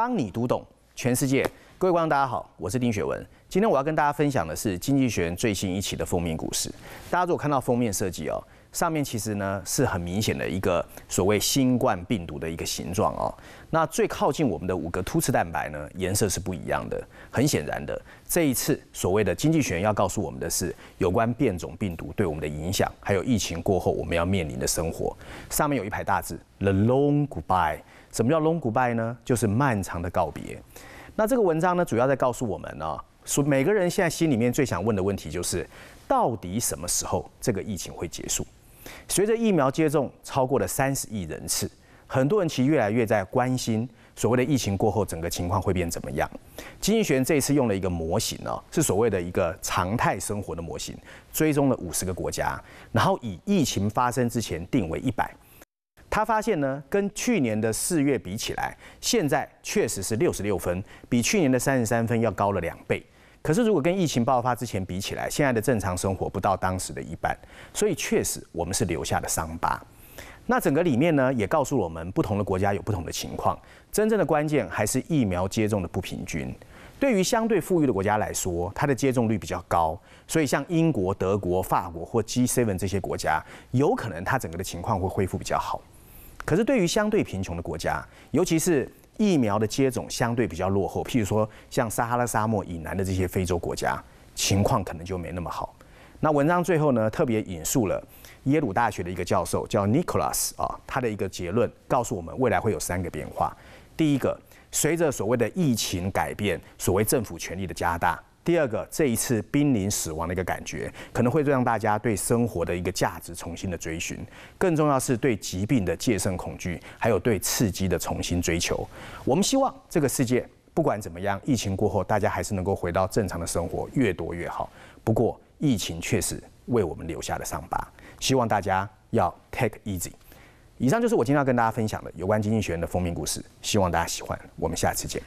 帮你读懂全世界，各位观众大家好，我是丁雪文。今天我要跟大家分享的是《经济学人》最新一期的封面故事。大家如果看到封面设计哦。上面其实呢是很明显的一个所谓新冠病毒的一个形状哦。那最靠近我们的五个突刺蛋白呢颜色是不一样的。很显然的，这一次所谓的经济学要告诉我们的是有关变种病毒对我们的影响，还有疫情过后我们要面临的生活。上面有一排大字：The Long Goodbye。什么叫 Long Goodbye 呢？就是漫长的告别。那这个文章呢主要在告诉我们哦，说每个人现在心里面最想问的问题就是，到底什么时候这个疫情会结束？随着疫苗接种超过了三十亿人次，很多人其实越来越在关心所谓的疫情过后整个情况会变怎么样。经济学这一次用了一个模型呢，是所谓的一个常态生活的模型，追踪了五十个国家，然后以疫情发生之前定为一百。他发现呢，跟去年的四月比起来，现在确实是六十六分，比去年的三十三分要高了两倍。可是，如果跟疫情爆发之前比起来，现在的正常生活不到当时的一半，所以确实我们是留下了伤疤。那整个里面呢，也告诉我们不同的国家有不同的情况。真正的关键还是疫苗接种的不平均。对于相对富裕的国家来说，它的接种率比较高，所以像英国、德国、法国或 G7 这些国家，有可能它整个的情况会恢复比较好。可是，对于相对贫穷的国家，尤其是疫苗的接种相对比较落后，譬如说像撒哈拉沙漠以南的这些非洲国家，情况可能就没那么好。那文章最后呢，特别引述了耶鲁大学的一个教授叫 Nicholas 啊，他的一个结论告诉我们，未来会有三个变化。第一个，随着所谓的疫情改变，所谓政府权力的加大。第二个，这一次濒临死亡的一个感觉，可能会让大家对生活的一个价值重新的追寻。更重要是对疾病的戒慎恐惧，还有对刺激的重新追求。我们希望这个世界不管怎么样，疫情过后大家还是能够回到正常的生活，越多越好。不过疫情确实为我们留下了伤疤，希望大家要 take easy。以上就是我今天要跟大家分享的有关经济经院的封面故事，希望大家喜欢。我们下次见。